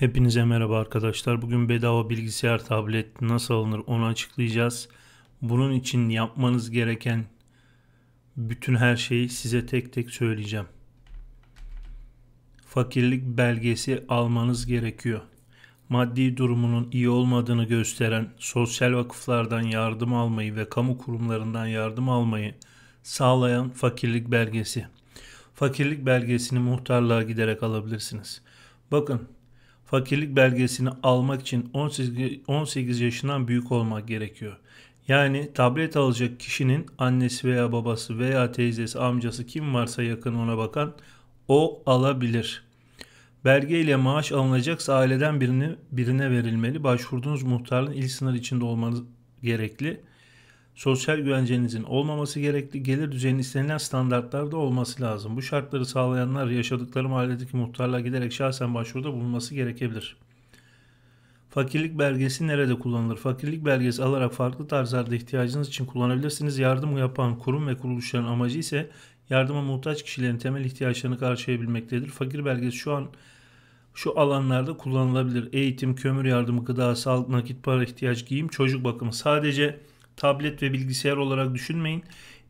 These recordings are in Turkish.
Hepinize merhaba arkadaşlar. Bugün bedava bilgisayar tablet nasıl alınır onu açıklayacağız. Bunun için yapmanız gereken bütün her şeyi size tek tek söyleyeceğim. Fakirlik belgesi almanız gerekiyor. Maddi durumunun iyi olmadığını gösteren sosyal vakıflardan yardım almayı ve kamu kurumlarından yardım almayı sağlayan fakirlik belgesi. Fakirlik belgesini muhtarlığa giderek alabilirsiniz. Bakın fakirlik belgesini almak için 18, yaşından büyük olmak gerekiyor. Yani tablet alacak kişinin annesi veya babası veya teyzesi, amcası kim varsa yakın ona bakan o alabilir. Belge ile maaş alınacaksa aileden birine, birine verilmeli. Başvurduğunuz muhtarın il sınır içinde olmanız gerekli sosyal güvencenizin olmaması gerekli, gelir düzeyinin istenilen standartlarda olması lazım. Bu şartları sağlayanlar yaşadıkları mahalledeki muhtarlığa giderek şahsen başvuruda bulunması gerekebilir. Fakirlik belgesi nerede kullanılır? Fakirlik belgesi alarak farklı tarzlarda ihtiyacınız için kullanabilirsiniz. Yardım yapan kurum ve kuruluşların amacı ise yardıma muhtaç kişilerin temel ihtiyaçlarını karşılayabilmektedir. Fakir belgesi şu an şu alanlarda kullanılabilir. Eğitim, kömür yardımı, gıda, sağlık, nakit para ihtiyaç, giyim, çocuk bakımı. Sadece Tablet ve bilgisayar olarak düşünmeyin.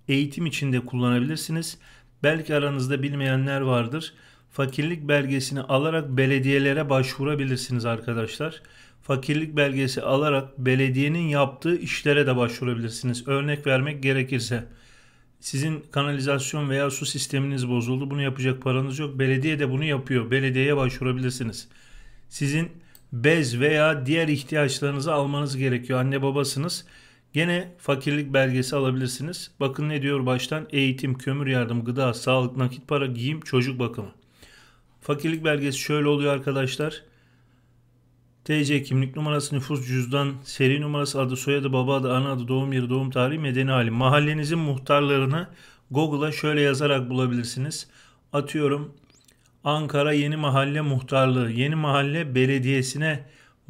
Eğitim içinde kullanabilirsiniz. Belki aranızda bilmeyenler vardır. Fakirlik belgesini alarak belediyelere başvurabilirsiniz arkadaşlar. Fakirlik belgesi alarak belediyenin yaptığı işlere de başvurabilirsiniz. Örnek vermek gerekirse sizin kanalizasyon veya su sisteminiz bozuldu. Bunu yapacak paranız yok. Belediye de bunu yapıyor. Belediyeye başvurabilirsiniz. Sizin bez veya diğer ihtiyaçlarınızı almanız gerekiyor. Anne babasınız. Gene fakirlik belgesi alabilirsiniz. Bakın ne diyor baştan eğitim, kömür yardım, gıda, sağlık, nakit para, giyim, çocuk bakımı. Fakirlik belgesi şöyle oluyor arkadaşlar. TC kimlik numarası, nüfus cüzdan, seri numarası, adı, soyadı, baba adı, ana adı, doğum yeri, doğum tarihi, medeni hali. Mahallenizin muhtarlarını Google'a şöyle yazarak bulabilirsiniz. Atıyorum Ankara Yeni Mahalle Muhtarlığı, Yeni Mahalle Belediyesi'ne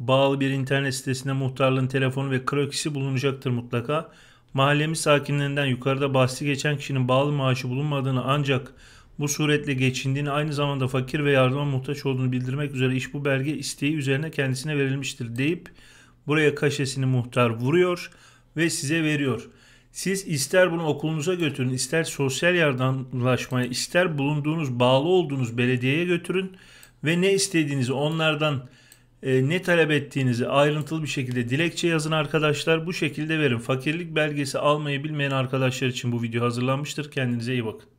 bağlı bir internet sitesinde muhtarlığın telefonu ve krokisi bulunacaktır mutlaka. Mahallemiz sakinlerinden yukarıda bahsi geçen kişinin bağlı maaşı bulunmadığını ancak bu suretle geçindiğini aynı zamanda fakir ve yardıma muhtaç olduğunu bildirmek üzere iş bu belge isteği üzerine kendisine verilmiştir deyip buraya kaşesini muhtar vuruyor ve size veriyor. Siz ister bunu okulunuza götürün, ister sosyal yardımlaşmaya, ister bulunduğunuz, bağlı olduğunuz belediyeye götürün ve ne istediğinizi onlardan e, ne talep ettiğinizi ayrıntılı bir şekilde dilekçe yazın arkadaşlar. Bu şekilde verin. Fakirlik belgesi almayı bilmeyen arkadaşlar için bu video hazırlanmıştır. Kendinize iyi bakın.